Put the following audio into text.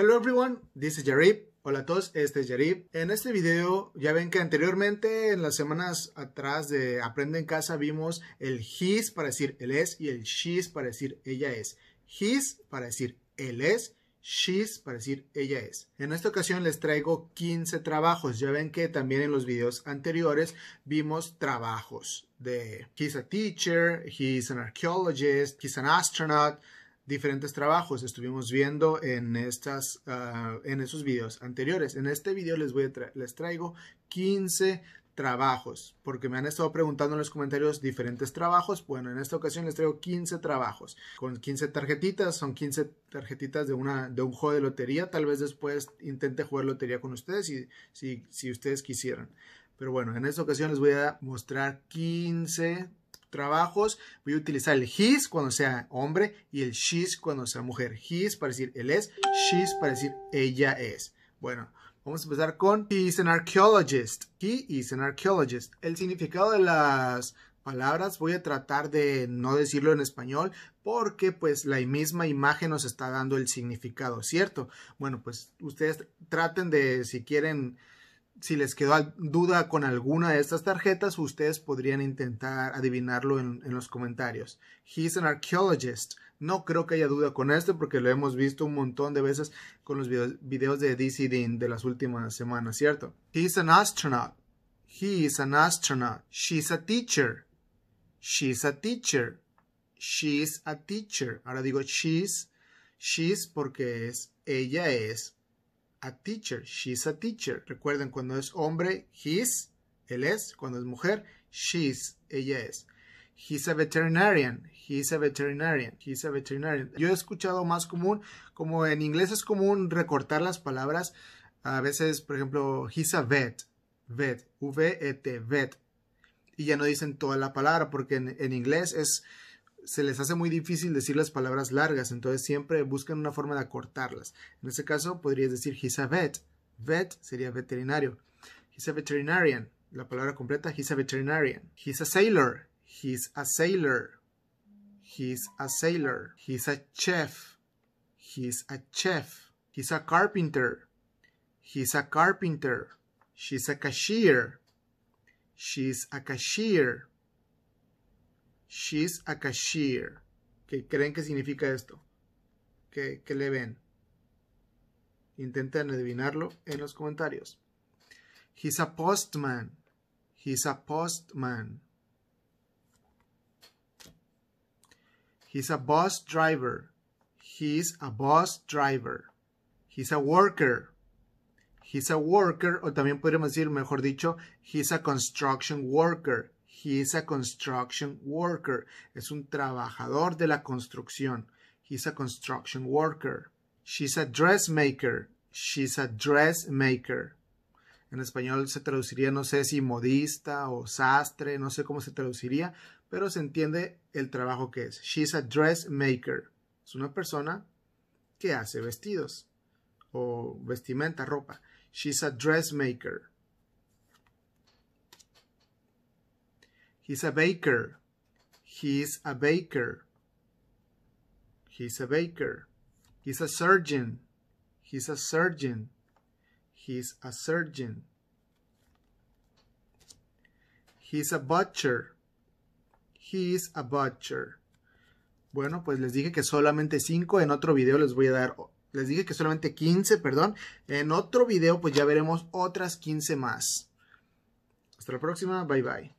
Hello everyone, this is Yarib. Hola a todos, este es Yarib. En este video ya ven que anteriormente en las semanas atrás de Aprende en Casa vimos el his para decir él es y el she's para decir ella es. His para decir él es, she's para decir ella es. En esta ocasión les traigo 15 trabajos. Ya ven que también en los videos anteriores vimos trabajos de he's a teacher, he's an archaeologist, he's an astronaut, diferentes trabajos. Estuvimos viendo en, estas, ah, en esos videos anteriores. En este video les, voy a les traigo 15 trabajos, porque me han estado preguntando en los comentarios diferentes trabajos. Bueno, en esta ocasión les traigo 15 trabajos con 15 tarjetitas, son 15 tarjetitas de, una, de un juego de lotería. Tal vez después intente jugar lotería con ustedes si, si ustedes quisieran. Pero bueno, en esta ocasión les voy a mostrar 15 trabajos, voy a utilizar el his cuando sea hombre y el she's cuando sea mujer. His para decir él es, she's para decir ella es. Bueno, vamos a empezar con he is an archaeologist. He is an archaeologist. El significado de las palabras voy a tratar de no decirlo en español porque pues la misma imagen nos está dando el significado, ¿cierto? Bueno, pues ustedes traten de si quieren si les quedó duda con alguna de estas tarjetas, ustedes podrían intentar adivinarlo en, los comentarios. He's an archaeologist. No creo que haya duda con esto porque lo hemos visto un montón de veces con los videos, de DC Dean de las últimas semanas, ¿cierto? He's an astronaut. He an astronaut. She's a teacher. She's a teacher. She's a teacher. Ahora digo she's. She's porque es, ella es a teacher, she's a teacher. Recuerden, cuando es hombre, he's él es. Cuando es mujer, she's, ella es. He's a veterinarian. He's a veterinarian. He's a veterinarian. Yo he escuchado más común, como en inglés es común recortar las palabras. A veces, por ejemplo, he's a vet. Vet. V-E-T. Vet. Y ya no dicen toda la palabra porque en inglés es se les hace muy difícil decir las palabras largas, entonces siempre buscan una forma de acortarlas. En este caso podrías decir he's a vet. Vet sería veterinario. He's a veterinarian. La palabra completa, he's a veterinarian. He's a sailor. He's a sailor. He's a sailor. He's a chef. He's a chef. He's a carpenter. He's a carpenter. She's a cashier. She's a cashier she's a cashier. ¿Qué creen que significa esto? ¿Qué, le ven? Intenten adivinarlo en los comentarios. He's a postman. He's a postman. He's a bus driver. He's a bus driver. He's a worker. He's a worker, o también podríamos decir, mejor dicho, he's a construction worker. He is a construction worker. Es un trabajador de la construcción. He's a construction worker. She's a dressmaker. She's a dressmaker. En español se traduciría, no sé si modista o sastre, no sé cómo se traduciría, pero se entiende el trabajo que es. She's a dressmaker. Es una persona que hace vestidos o vestimenta, ropa. She's a dressmaker. He's a baker. He's a baker. He's a baker. He's a surgeon. He's a surgeon. He's a surgeon. He's a butcher. He's a butcher. Bueno, pues les dije que solamente cinco. En otro video les voy a dar... Les dije que solamente 15, perdón. En otro video pues ya veremos otras 15 más. Hasta la próxima. Bye bye.